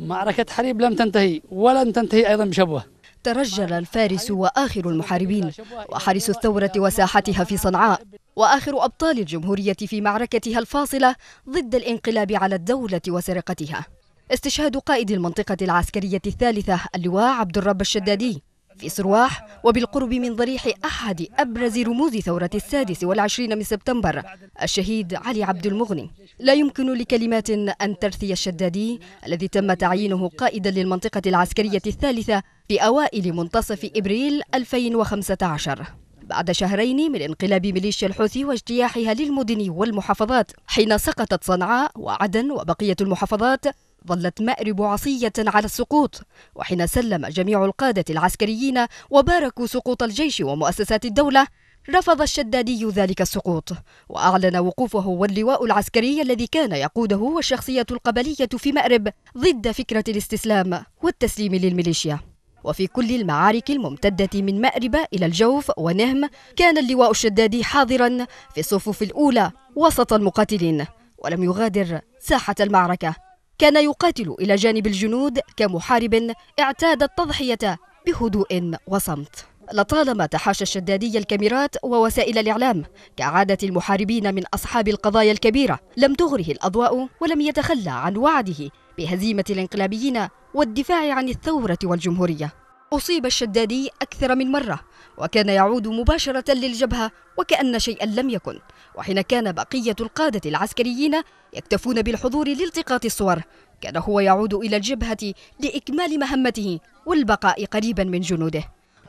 معركة حليب لم تنتهي ولن تنتهي أيضا بشبوة ترجل الفارس وآخر المحاربين وحارس الثورة وساحتها في صنعاء وآخر أبطال الجمهورية في معركتها الفاصلة ضد الانقلاب على الدولة وسرقتها استشهاد قائد المنطقة العسكرية الثالثة اللواء عبد الرب الشدادي في سرواح وبالقرب من ضريح أحد أبرز رموز ثورة السادس والعشرين من سبتمبر الشهيد علي عبد المغني لا يمكن لكلمات أن ترثي الشدادي الذي تم تعيينه قائدا للمنطقة العسكرية الثالثة في أوائل منتصف إبريل 2015 بعد شهرين من انقلاب ميليشيا الحوثي واجتياحها للمدن والمحافظات حين سقطت صنعاء وعدن وبقية المحافظات ظلت مأرب عصية على السقوط وحين سلم جميع القادة العسكريين وباركوا سقوط الجيش ومؤسسات الدولة رفض الشدادي ذلك السقوط وأعلن وقوفه واللواء العسكري الذي كان يقوده والشخصية القبلية في مأرب ضد فكرة الاستسلام والتسليم للميليشيا وفي كل المعارك الممتدة من مأرب إلى الجوف ونهم كان اللواء الشدادي حاضرا في الصفوف الأولى وسط المقاتلين ولم يغادر ساحة المعركة كان يقاتل إلى جانب الجنود كمحارب اعتاد التضحية بهدوء وصمت لطالما تحاشى الشدادي الكاميرات ووسائل الإعلام كعادة المحاربين من أصحاب القضايا الكبيرة لم تغره الأضواء ولم يتخلى عن وعده بهزيمة الانقلابيين والدفاع عن الثورة والجمهورية أصيب الشدادي أكثر من مرة وكان يعود مباشرة للجبهة وكأن شيئا لم يكن وحين كان بقية القادة العسكريين يكتفون بالحضور لالتقاط الصور كان هو يعود إلى الجبهة لإكمال مهمته والبقاء قريبا من جنوده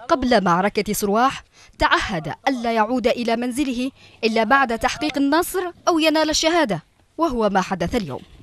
قبل معركة سرواح تعهد ألا يعود إلى منزله إلا بعد تحقيق النصر أو ينال الشهادة وهو ما حدث اليوم